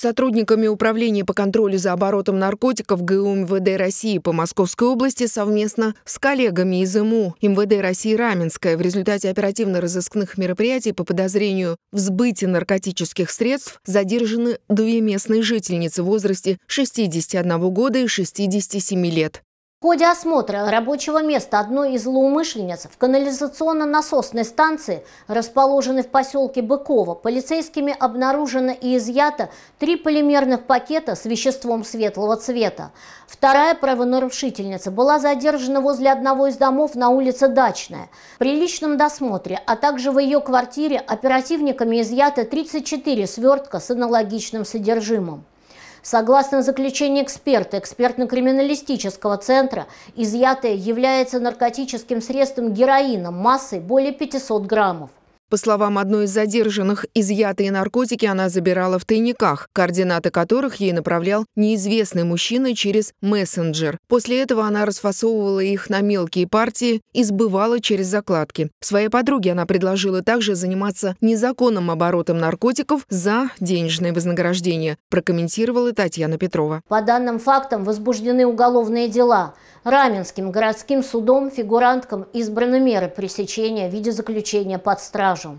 Сотрудниками Управления по контролю за оборотом наркотиков ГУ МВД России по Московской области совместно с коллегами из МУ МВД России Раменская в результате оперативно-розыскных мероприятий по подозрению в сбыте наркотических средств задержаны две местные жительницы в возрасте 61 года и 67 лет. В ходе осмотра рабочего места одной из злоумышленниц в канализационно-насосной станции, расположенной в поселке Быково, полицейскими обнаружено и изъято три полимерных пакета с веществом светлого цвета. Вторая правонарушительница была задержана возле одного из домов на улице Дачная. При личном досмотре, а также в ее квартире оперативниками изъято 34 свертка с аналогичным содержимым. Согласно заключению эксперта экспертно-криминалистического центра, изъятое является наркотическим средством героина массой более 500 граммов. По словам одной из задержанных, изъятые наркотики она забирала в тайниках, координаты которых ей направлял неизвестный мужчина через мессенджер. После этого она расфасовывала их на мелкие партии и сбывала через закладки. Своей подруге она предложила также заниматься незаконным оборотом наркотиков за денежное вознаграждение, прокомментировала Татьяна Петрова. По данным фактам возбуждены уголовные дела. Раменским городским судом фигуранткам избраны меры пресечения в виде заключения под стражу.